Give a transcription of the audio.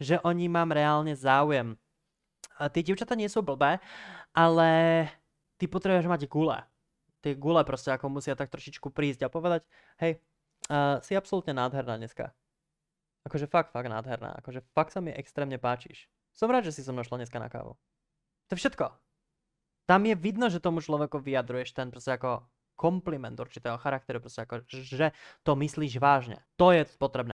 že o ní mám reálne záujem. A tie dievčatá nie sú blbé, ale ty potrebuješ mať gule. Tie gule proste ako musia tak trošičku prísť a povedať, hej, uh, si absolútne nádherná dneska. Akože fakt, fakt nádherná. Akože fakt sa mi extrémne páčiš. Som rád, že si so mnou šla dneska na kávu. To je všetko. Tam je vidno, že tomu človeku vyjadruješ ten proste ako kompliment určitého charakteru, proste ako, že to myslíš vážne. To je potrebné.